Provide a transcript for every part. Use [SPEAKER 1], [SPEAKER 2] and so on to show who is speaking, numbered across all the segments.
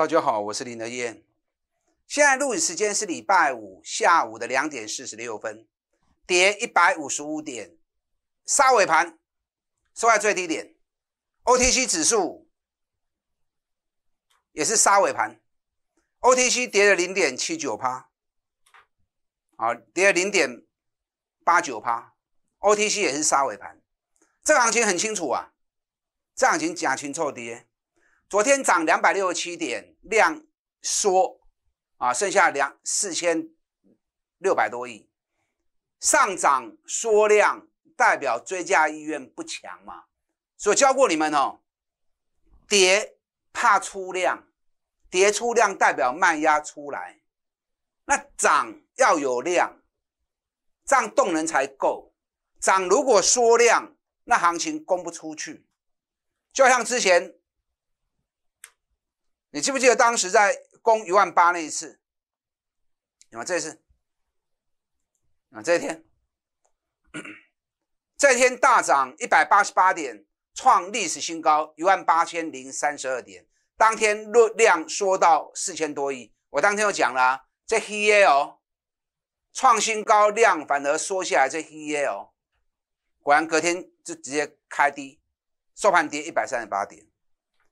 [SPEAKER 1] 大家好，我是林德燕。现在录影时间是礼拜五下午的两点四十六分，跌一百五十五点，杀尾盘，收在最低点。OTC 指数也是杀尾盘，OTC 跌了零点七九趴，啊，跌了零点八九趴。OTC 也是杀尾盘，这行情很清楚啊，这行情假清错跌，昨天涨两百六十七点。量缩啊，剩下两四千六百多亿，上涨缩量代表追加意愿不强嘛？所以教过你们哦，跌怕出量，跌出量代表卖压出来，那涨要有量，这样动人才够。涨如果缩量，那行情攻不出去，就像之前。你记不记得当时在攻一万八那一次？有吗？这次啊，这一天，这一天大涨一百八十八点，创历史新高一万八千零三十二点。当天量缩到四千多亿。我当天就讲了，这黑耶哦，创新高量反而缩下来，这黑耶哦。果然隔天就直接开低，收盘跌一百三十八点。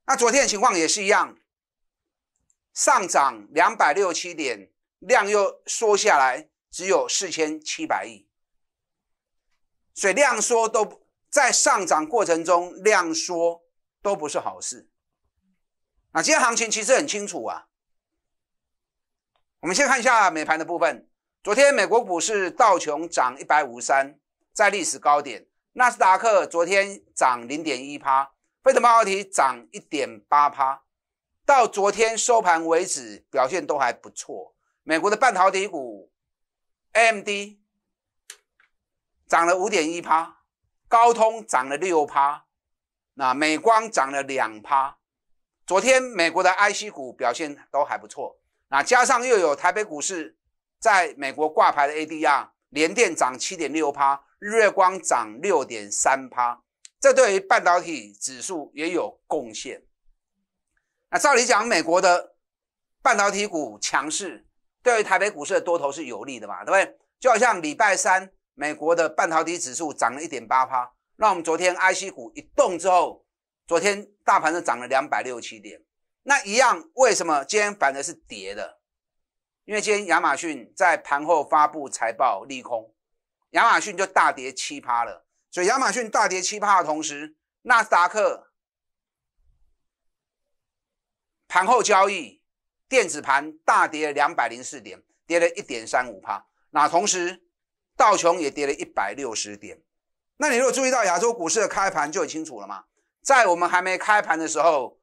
[SPEAKER 1] 那昨天的情况也是一样。上涨两百六七点，量又缩下来，只有四千七百亿。所以量缩都，在上涨过程中量缩都不是好事。啊，今天行情其实很清楚啊。我们先看一下美盘的部分。昨天美国股市道琼涨一百五十三，在历史高点。纳斯达克昨天涨零点一帕，费城半导体涨一点八帕。到昨天收盘为止，表现都还不错。美国的半导体股 MD 涨了五点一趴，高通涨了六趴，那美光涨了两趴。昨天美国的 IC 股表现都还不错，那加上又有台北股市在美国挂牌的 ADR，联电涨七点六趴，日月光涨六点三趴，这对于半导体指数也有贡献。那照理讲，美国的半导体股强势，对于台北股市的多头是有利的嘛？对不对？就好像礼拜三美国的半导体指数涨了一点八趴，那我们昨天 IC 股一动之后，昨天大盘就涨了两百六七点。那一样，为什么今天反而是跌的？因为今天亚马逊在盘后发布财报利空，亚马逊就大跌七趴了。所以亚马逊大跌七趴的同时，纳斯达克。盘后交易，电子盘大跌了两百零四点，跌了一点三五帕。那同时，道琼也跌了一百六十点。那你如果注意到亚洲股市的开盘就很清楚了嘛？在我们还没开盘的时候，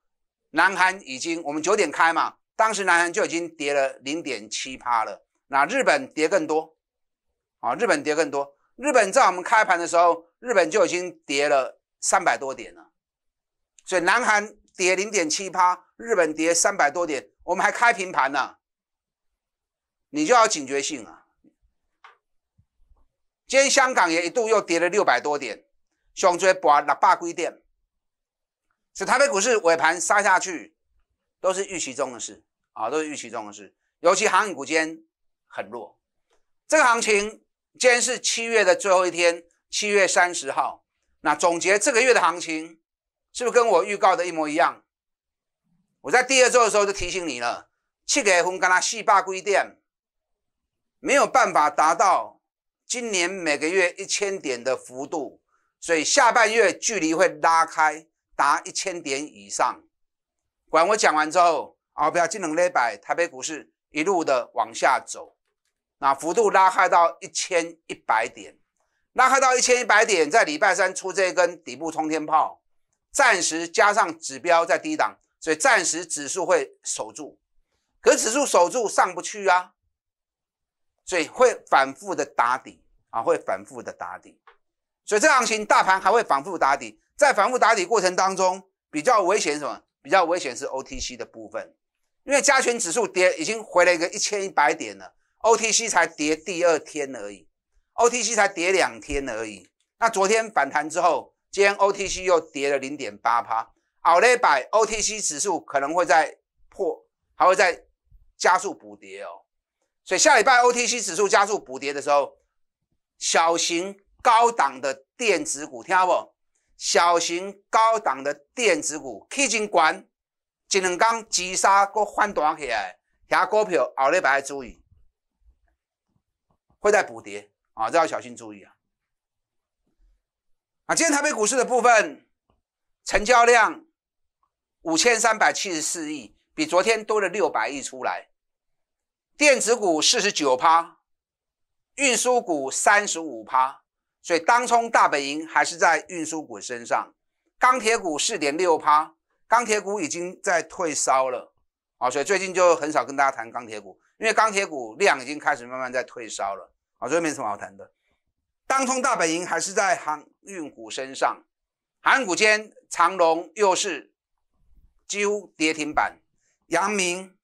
[SPEAKER 1] 南韩已经我们九点开嘛，当时南韩就已经跌了零点七帕了。那日本跌更多，啊，日本跌更多。日本在我们开盘的时候，日本就已经跌了三百多点了。所以南韩跌零点七趴，日本跌三百多点，我们还开平盘呢，你就要警觉性啊！今天香港也一度又跌了六百多点，熊追波那霸规跌，所以台北股市尾盘杀下去，都是预期中的事啊，都是预期中的事。尤其航运股今天很弱，这个行情今天是七月的最后一天，七月三十号。那总结这个月的行情，是不是跟我预告的一模一样？我在第二周的时候就提醒你了，七个份跟它细八规点，没有办法达到今年每个月一千点的幅度，所以下半月距离会拉开达一千点以上。管我讲完之后，欧标金量累百、台北股市一路的往下走，那幅度拉开到一千一百点，拉开到一千一百点，在礼拜三出这一根底部冲天炮，暂时加上指标在低档。所以暂时指数会守住，可指数守住上不去啊，所以会反复的打底啊，会反复的打底。所以这行情大盘还会反复打底，在反复打底过程当中，比较危险什么？比较危险是 O T C 的部分，因为加权指数跌已经回了一个一千一百点了，O T C 才跌第二天而已，O T C 才跌两天而已。那昨天反弹之后，今天 O T C 又跌了零点八趴。后礼拜 OTC 指数可能会在破，还会在加速补跌哦。所以下礼拜 OTC 指数加速补跌的时候，小型高档的电子股听好不？小型高档的电子股，金管，只能、刚、急杀，搁反弹起来，遐股票后礼拜注意，会在补跌啊，这要小心注意啊。啊，今天台北股市的部分成交量。五千三百七十四亿，比昨天多了六百亿出来。电子股四十九趴，运输股三十五趴，所以当冲大本营还是在运输股身上。钢铁股四点六趴，钢铁股已经在退烧了啊，所以最近就很少跟大家谈钢铁股，因为钢铁股量已经开始慢慢在退烧了啊，所以没什么好谈的。当冲大本营还是在航运股身上，航股间长龙又是。几乎跌停板，阳明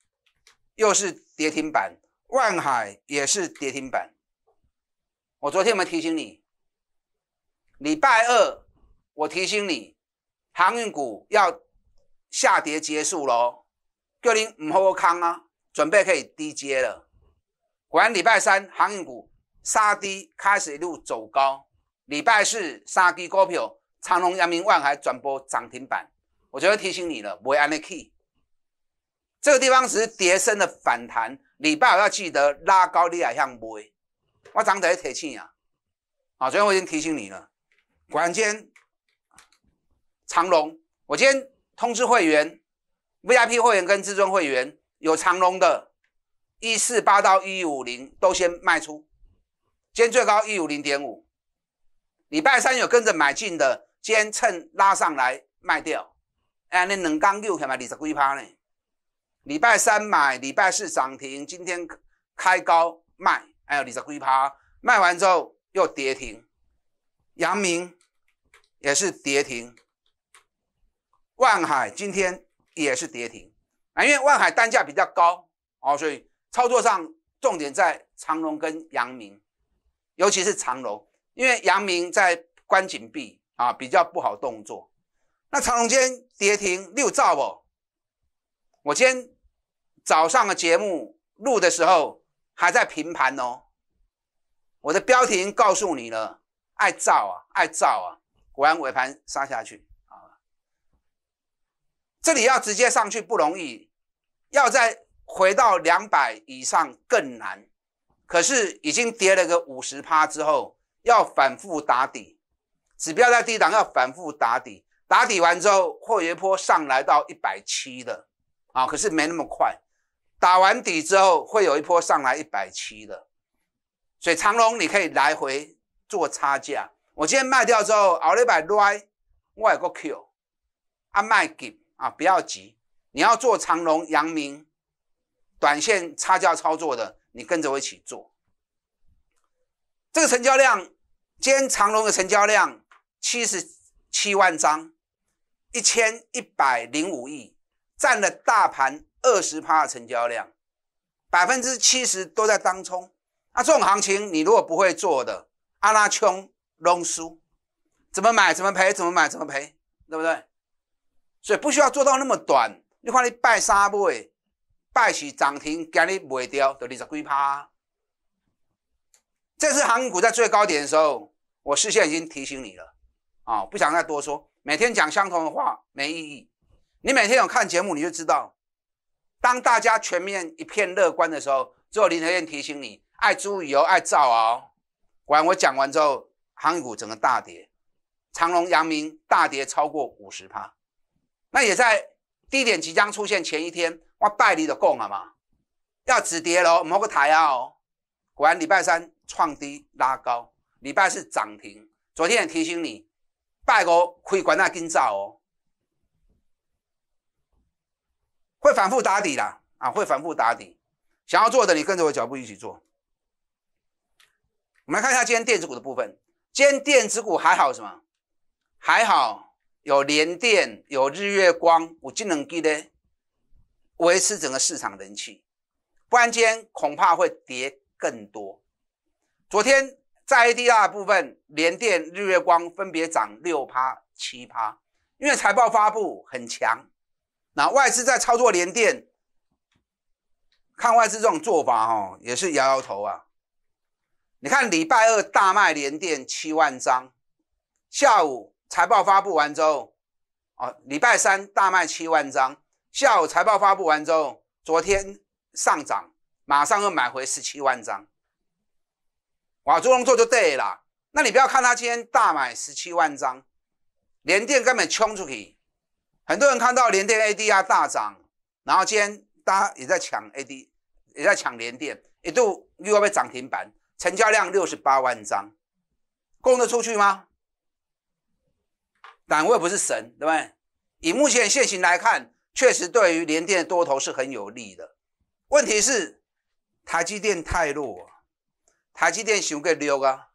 [SPEAKER 1] 又是跌停板，万海也是跌停板。我昨天有没有提醒你？礼拜二我提醒你，航运股要下跌结束喽，叫你唔好康啊，准备可以低接了。果然礼拜三航运股杀低开始一路走高，礼拜四杀只股票，长隆、阳明、万海转播涨停板。我昨得提醒你了，不会按那 key。这个地方只是跌升的反弹。礼拜我要记得拉高利来向买，我长得也铁青啊，昨天我已经提醒你了。果然间长龙，我今天通知会员，VIP 会员跟至尊会员有长龙的，一四八到一五零都先卖出。今天最高一五零点五。礼拜三有跟着买进的，今天趁拉上来卖掉。哎，你两六肉卖二十几趴呢？礼拜三买，礼拜四涨停，今天开高卖，还有二十几趴，卖完之后又跌停。阳明也是跌停，万海今天也是跌停，啊，因为万海单价比较高哦，所以操作上重点在长隆跟阳明，尤其是长隆，因为阳明在关紧闭啊，比较不好动作。那长隆间跌停六兆哦，我今天早上的节目录的时候还在平盘哦，我的标题已经告诉你了，爱造啊，爱造啊，果然尾盘杀下去，啊，这里要直接上去不容易，要再回到两百以上更难，可是已经跌了个五十趴之后，要反复打底，指标在低档要反复打底。打底完之后，有一波上来到一百七的，啊，可是没那么快。打完底之后，会有一波上来一百七的，所以长龙你可以来回做差价。我今天卖掉之后，我来百来，我有个 Q，啊卖给啊，不要急。你要做长龙、阳明短线差价操作的，你跟着我一起做。这个成交量，今天长龙的成交量七十七万张。一千一百零五亿，占了大盘二十趴的成交量，百分之七十都在当冲。那这种行情，你如果不会做的，阿拉穷弄输，怎么买怎么赔，怎么买怎么赔，对不对？所以不需要做到那么短。你看，你拜三倍，拜起涨停，今日卖掉就二十几趴。这次港股在最高点的时候，我事先已经提醒你了，啊，不想再多说。每天讲相同的话没意义。你每天有看节目，你就知道，当大家全面一片乐观的时候，最后林德燕提醒你：爱猪油，爱造哦。果然，我讲完之后，航运股整个大跌，长隆、阳明大跌超过五十趴。那也在低点即将出现前一天，我代理的讲了嘛，要止跌喽，摸个台啊。果然礼拜三创低拉高，礼拜四涨停。昨天也提醒你。价可以管它更少哦，会反复打底的啊，会反复打底。想要做的，你跟着我脚步一起做。我们来看一下今天电子股的部分。今天电子股还好什么？还好有联电、有日月光、有金能机咧，维持整个市场人气。不然今天恐怕会跌更多。昨天。在 A D r 部分，联电、日月光分别涨六趴、七趴，因为财报发布很强。那外资在操作联电，看外资这种做法，哦，也是摇摇头啊。你看礼拜二大卖联电七万张，下午财报发布完之后，哦，礼拜三大卖七万张，下午财报发布完之后，昨天上涨，马上又买回十七万张。哇，做龙做就对了。那你不要看他今天大买十七万张，联电根本冲出去。很多人看到联电 A D R 大涨，然后今天大家也在抢 A D，也在抢联电，一度又要被涨停板，成交量六十八万张，供得出去吗？但我也不是神，对不对？以目前现形来看，确实对于联电多头是很有利的。问题是台积电太弱。台积电想个六啊！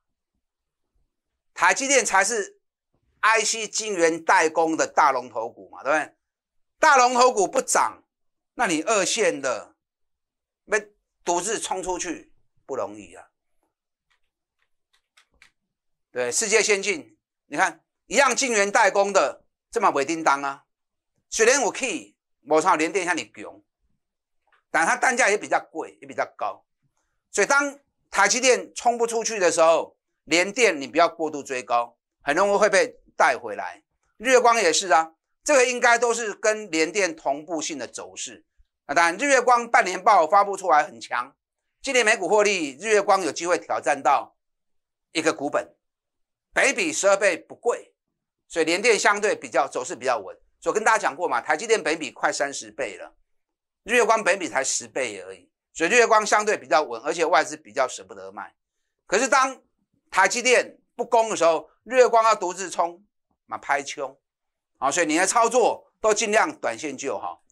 [SPEAKER 1] 台积电才是 IC 晶圆代工的大龙头股嘛，对不对？大龙头股不涨，那你二线的没独自冲出去不容易啊。对，世界先进，你看一样晶圆代工的这么鬼叮当啊！雪然我 K，某操连电向你囧，但它单价也比较贵，也比较高，所以当台积电冲不出去的时候，联电你不要过度追高，很容易会被带回来。日月光也是啊，这个应该都是跟联电同步性的走势。那当然，日月光半年报发布出来很强，今年美股获利，日月光有机会挑战到一个股本北比十二倍不贵，所以联电相对比较走势比较稳。以跟大家讲过嘛，台积电北比快三十倍了，日月光北比才十倍而已。所以月光相对比较稳，而且外资比较舍不得卖。可是当台积电不攻的时候，月光要独自冲，嘛拍穷啊！所以你的操作都尽量短线就好。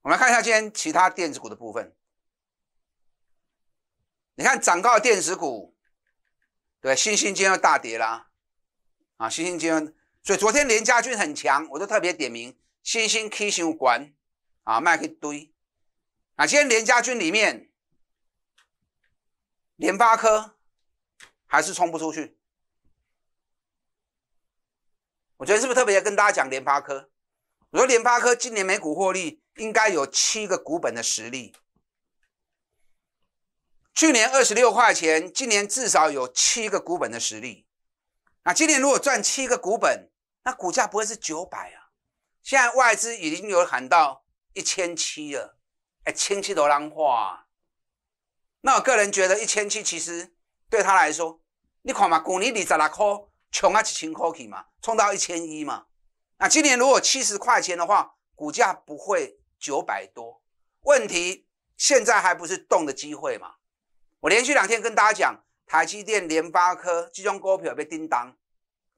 [SPEAKER 1] 我们来看一下今天其他电子股的部分。你看涨高的电子股，对，新兴金融大跌啦，啊，新兴金融。所以昨天连家军很强，我都特别点名。新兴 K 型股啊，卖一堆啊！今天联家军里面，联发科还是冲不出去。我觉得是不是特别要跟大家讲联发科？我说联发科今年每股获利应该有七个股本的实力。去年二十六块钱，今年至少有七个股本的实力。啊，今年如果赚七个股本，那股价不会是九百啊？现在外资已经有喊到一千七了，哎，千七都浪花。那我个人觉得一千七其实对他来说，你看嘛，去年二十来块，穷啊一千块起嘛，冲到一千一嘛。那今年如果七十块钱的话，股价不会九百多。问题现在还不是动的机会嘛？我连续两天跟大家讲，台积电、联发科这种股票被叮当，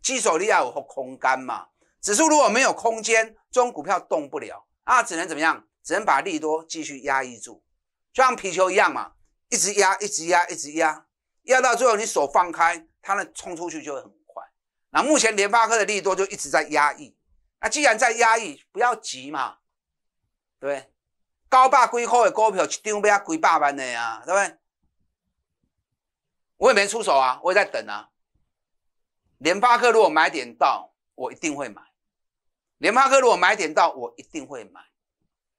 [SPEAKER 1] 基手尼亚有没空间嘛？指数如果没有空间。中股票动不了啊，只能怎么样？只能把利多继续压抑住，就像皮球一样嘛，一直压，一直压，一直压，压到最后你手放开，它呢冲出去就会很快。那目前联发科的利多就一直在压抑，那既然在压抑，不要急嘛，对，不对？高霸几块的股票一张不要几百万的呀，对不对？我也没出手啊，我也在等啊。联发科如果买点到，我一定会买。联发科如果买点到，我一定会买。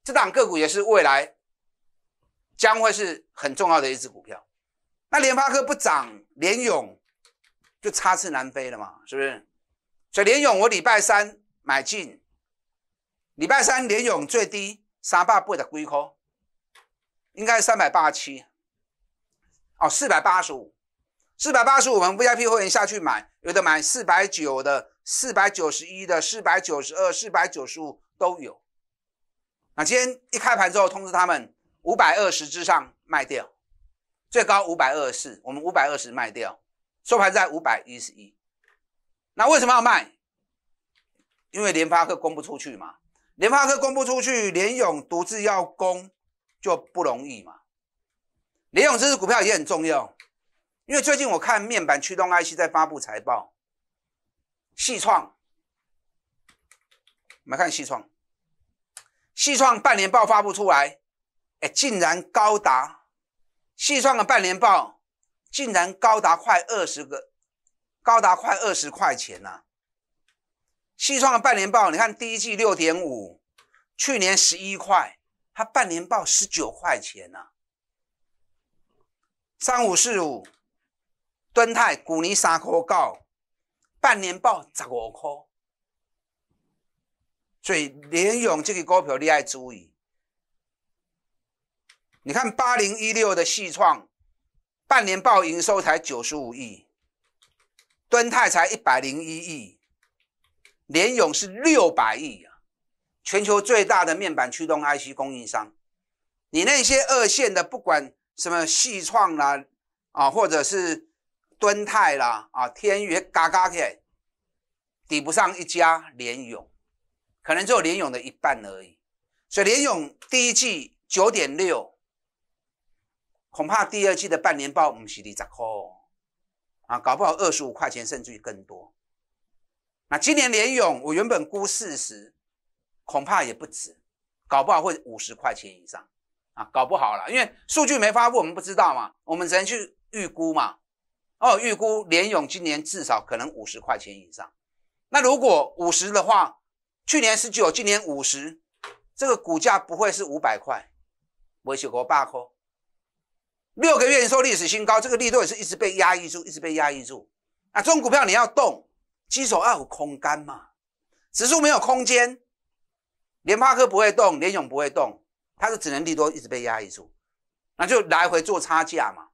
[SPEAKER 1] 这档个股也是未来将会是很重要的一只股票。那联发科不涨，联勇就插翅难飞了嘛？是不是？所以联勇我礼拜三买进，礼拜三联勇最低三百八不的龟颗，应该是三百八十七哦，四百八十五，四百八十五，我们 VIP 会员下去买，有的买四百九的。四百九十一的、四百九十二、四百九十五都有。那今天一开盘之后通知他们五百二十之上卖掉，最高五百二十四，我们五百二十卖掉，收盘在五百一十一。那为什么要卖？因为联发科供不出去嘛，联发科供不出去，联勇独自要供就不容易嘛。联勇这支股票也很重要，因为最近我看面板驱动 IC 在发布财报。西创，我们看西创，西创半年报发布出来，哎，竟然高达，西创的半年报竟然高达快二十个，高达快二十块钱呐。西创的半年报，你看第一季六点五，去年十一块，它半年报十九块钱呐。三五四五，敦泰古尼三科告。半年报十五块，所以联勇这个股票你爱注意。你看八零一六的细创，半年报营收才九十五亿，敦泰才一百零一亿，联勇是六百亿啊，全球最大的面板驱动 IC 供应商。你那些二线的，不管什么细创啦，啊，或者是。敦泰啦啊，天宇嘎嘎的，抵不上一家联勇可能只有联勇的一半而已。所以联勇第一季九点六，恐怕第二季的半年报不是二十块啊，搞不好二十五块钱，甚至于更多。那今年联勇我原本估四十，恐怕也不止，搞不好会五十块钱以上啊，搞不好了，因为数据没发布，我们不知道嘛，我们只能去预估嘛。哦，预估联永今年至少可能五十块钱以上。那如果五十的话，去年十九，今年五十，这个股价不会是五百块，维修是国霸科。六个月你说历史新高，这个利多也是一直被压抑住，一直被压抑住。啊，这种股票你要动，基手二有空干嘛？指数没有空间，联发科不会动，联永不会动，它是只能利多一直被压抑住，那就来回做差价嘛，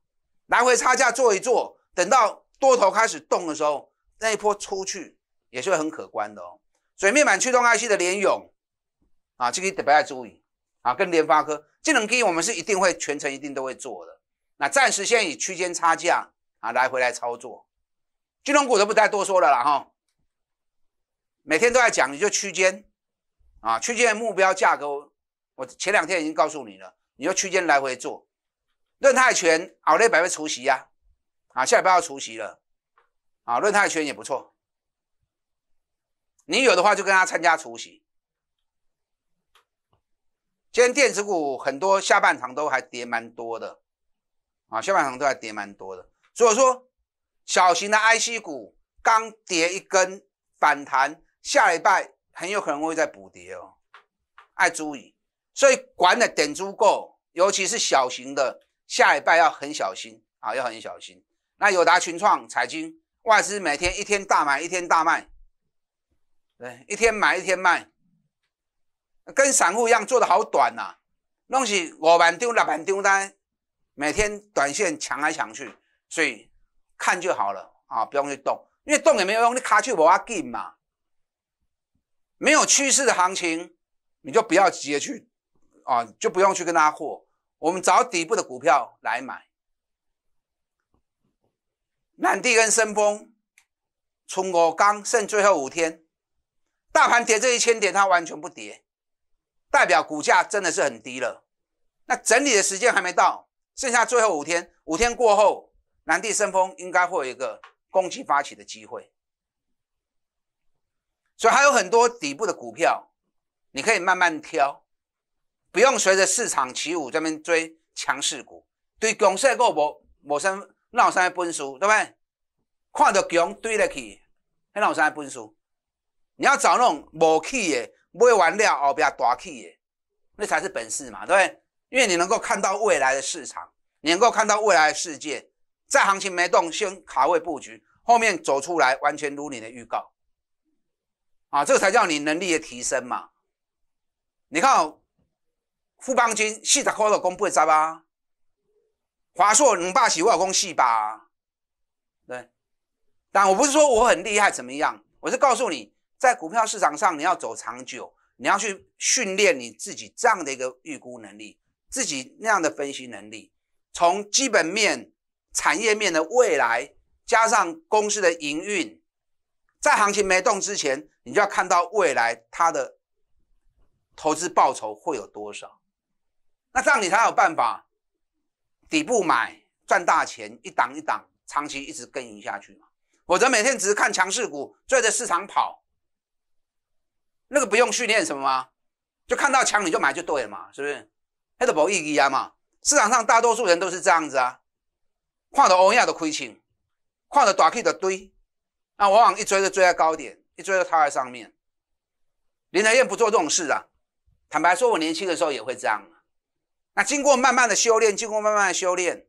[SPEAKER 1] 来回差价做一做。等到多头开始动的时候，那一波出去也是会很可观的哦。所以面板驱动 IC 的联勇啊，这个得不要注意啊，跟联发科、技能机我们是一定会全程一定都会做的。那暂时先在以区间差价啊来回来操作，金融股都不再多说了啦哈。每天都在讲，你就区间啊，区间目标价格，我前两天已经告诉你了，你就区间来回做。润泰拳，熬内百位除息呀。啊，下礼拜要出席了，啊，论泰圈也不错，你有的话就跟他参加出席。今天电子股很多，下半场都还跌蛮多的，啊，下半场都还跌蛮多的，所以说小型的 IC 股刚跌一根反弹，下礼拜很有可能会再补跌哦，爱注意，所以管的点足够，尤其是小型的，下礼拜要很小心啊，要很小心。那友达、群创、财经外资每天一天大买，一天大卖，对，一天买一天卖，跟散户一样做的好短呐，弄起五板丢、六板丢单，每天短线抢来抢去，所以看就好了啊，不用去动，因为动也没有用，你卡去无法进嘛。没有趋势的行情，你就不要直接去啊，就不用去跟它货，我们找底部的股票来买。南地跟深丰，从我刚剩最后五天，大盘跌这一千点，它完全不跌，代表股价真的是很低了。那整理的时间还没到，剩下最后五天，五天过后，南地深丰应该会有一个攻击发起的机会。所以还有很多底部的股票，你可以慢慢挑，不用随着市场起舞，这边追强势股，对强势股无无什。那有啥本事，对不对？看到强对得起，那有啥本事？你要找那种无气的，买完了哦，不要大气的，那才是本事嘛，对不对？因为你能够看到未来的市场，能够看到未来世界，在行情没动先卡位布局，后面走出来完全如你的预告，啊，这才叫你能力的提升嘛。你看，富邦军四十块都供不着啊。华硕你爸，休，我老公系吧，对，但我不是说我很厉害怎么样，我是告诉你，在股票市场上你要走长久，你要去训练你自己这样的一个预估能力，自己那样的分析能力，从基本面、产业面的未来，加上公司的营运，在行情没动之前，你就要看到未来它的投资报酬会有多少，那这样你才有办法。底部买赚大钱，一档一档，长期一直耕耘下去嘛，否则每天只是看强势股追着市场跑，那个不用训练什么吗？就看到强你就买就对了嘛，是不是？那都不意义啊嘛。市场上大多数人都是这样子啊，看到欧亚的亏清，看到大 K 的堆，那往往一追就追在高点，一追就踏在上面。林财燕不做这种事啊，坦白说，我年轻的时候也会这样。那经过慢慢的修炼，经过慢慢的修炼，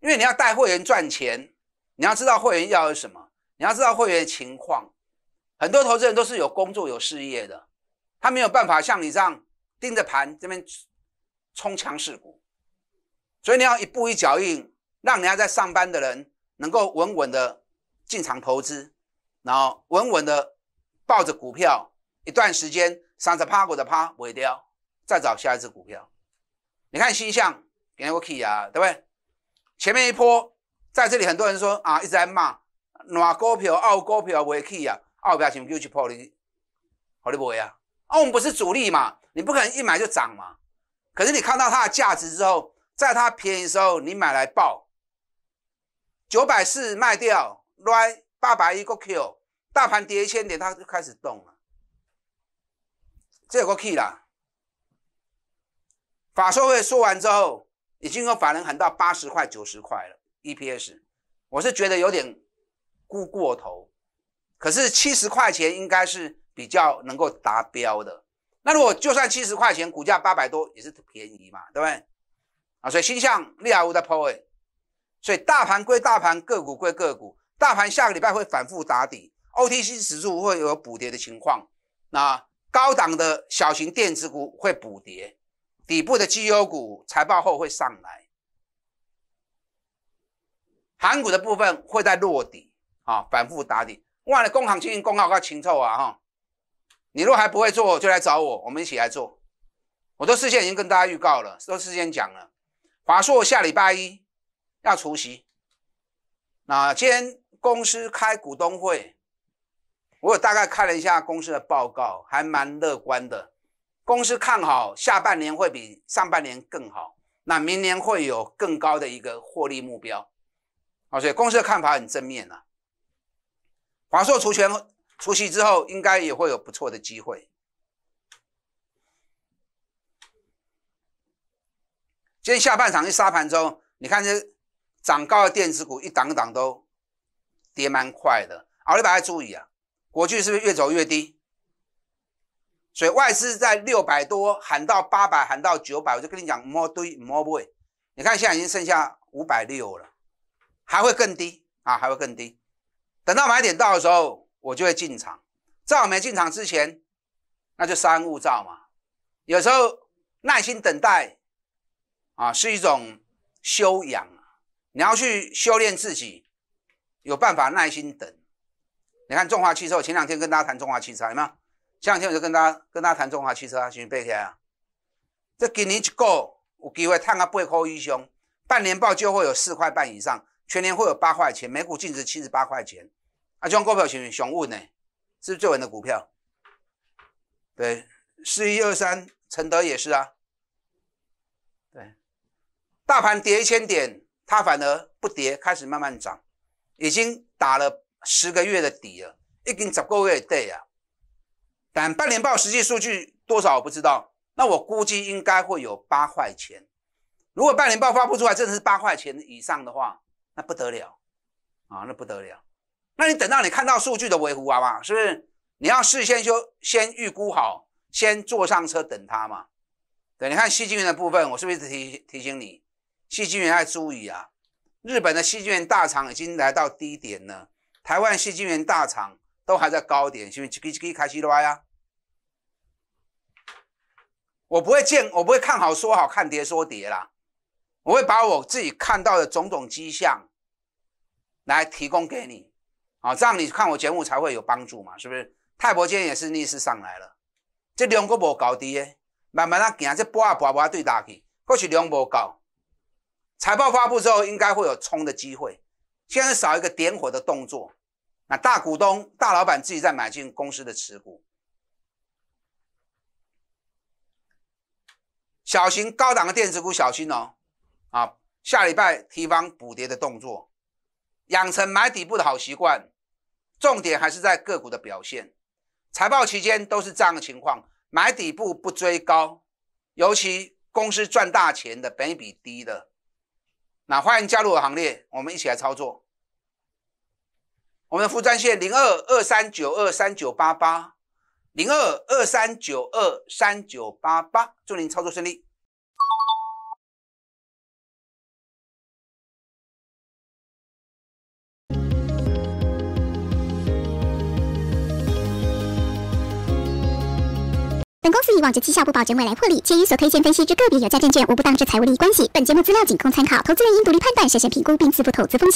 [SPEAKER 1] 因为你要带会员赚钱，你要知道会员要什么，你要知道会员情况。很多投资人都是有工作有事业的，他没有办法像你这样盯着盘这边冲强势股，所以你要一步一脚印，让人家在上班的人能够稳稳的进场投资，然后稳稳的抱着股票一段时间，上着趴或者趴尾掉，再找下一只股票。你看西向，肯 k e y 啊，对不对？前面一波在这里，很多人说啊，一直在骂，哪股票、澳股票，我可以呀，澳标行又去破力，好力不会啊？啊，我们不是主力嘛，你不可能一买就涨嘛。可是你看到它的价值之后，在它便宜的时候，你买来爆，九百四卖掉，来八百一个 Q，大盘跌一千点，它就开始动了，这个 key 啦。法说会说完之后，已经有法人喊到八十块、九十块了。EPS，我是觉得有点估过头，可是七十块钱应该是比较能够达标的。那如果就算七十块钱，股价八百多也是便宜嘛，对不对？啊，所以心向利而无在 t 所以大盘归大盘，个股归个股。大盘下个礼拜会反复打底，OTC 指数会有补跌的情况。那高档的小型电子股会补跌。底部的绩优股财报后会上来，港股的部分会在落底啊，反复打底。忘了工行经营公告要清楚啊！哈，你若还不会做，就来找我，我们一起来做。我都事先已经跟大家预告了，都事先讲了。华硕下礼拜一要出席，那今天公司开股东会，我有大概看了一下公司的报告，还蛮乐观的。公司看好下半年会比上半年更好，那明年会有更高的一个获利目标。所以公司的看法很正面啊。华硕除权除息之后，应该也会有不错的机会。今天下半场一杀盘后，你看这涨高的电子股一档一档都跌蛮快的。好，你大家注意啊，国巨是不是越走越低？所以外资在六百多喊到八百，喊到九百，我就跟你讲摸堆摸背。你看现在已经剩下五百六了，还会更低啊，还会更低。等到买点到的时候，我就会进场。在我没进场之前，那就三勿躁嘛。有时候耐心等待啊，是一种修养。你要去修炼自己，有办法耐心等。你看中华汽车，我前两天跟大家谈中华汽车，有没有？前两天我就跟大家跟大家谈中华汽车啊，徐贝天啊，这今年一个有机会探到八块以上，半年报就会有四块半以上，全年会有八块钱，每股净值七十八块钱，啊，这股票徐行稳呢，是不是最稳的股票？对，四一二三，承德也是啊，对，大盘跌一千点，它反而不跌，开始慢慢涨，已经打了十个月的底了，已经十个月的底啊。但半年报实际数据多少我不知道，那我估计应该会有八块钱。如果半年报发不出来，真的是八块钱以上的话，那不得了啊，那不得了。那你等到你看到数据的尾壶啊，是不是？你要事先就先预估好，先坐上车等它嘛。对，你看细菌源的部分，我是不是提提醒你，细菌源要注意啊？日本的细菌源大厂已经来到低点了，台湾细菌源大厂。都还在高点，是不是？可以可开始拉呀？我不会见，我不会看好说好看跌说跌啦。我会把我自己看到的种种迹象，来提供给你，啊，样你看我节目才会有帮助嘛，是不是？泰博今天也是逆势上来了，这两个无高低耶，慢慢啊行，这波啊波啊对打去，可去量无够。财报发布之后应该会有冲的机会，现在少一个点火的动作。大股东、大老板自己在买进公司的持股，小型高档的电子股小心哦。啊，下礼拜提防补跌的动作，养成买底部的好习惯。重点还是在个股的表现，财报期间都是这样的情况，买底部不追高，尤其公司赚大钱的，本比低的。那欢迎加入我行列，我们一起来操作。我们副专线零二二三九二三九八八零二二三九二三九八八，祝您操作顺利。本公司以往者绩效不保证未来破例，且与所推荐分析之个别有价证券无不当之财务利益关系，本节目资料仅供参考，投资人应独立判断、审慎评估并自负投资风险。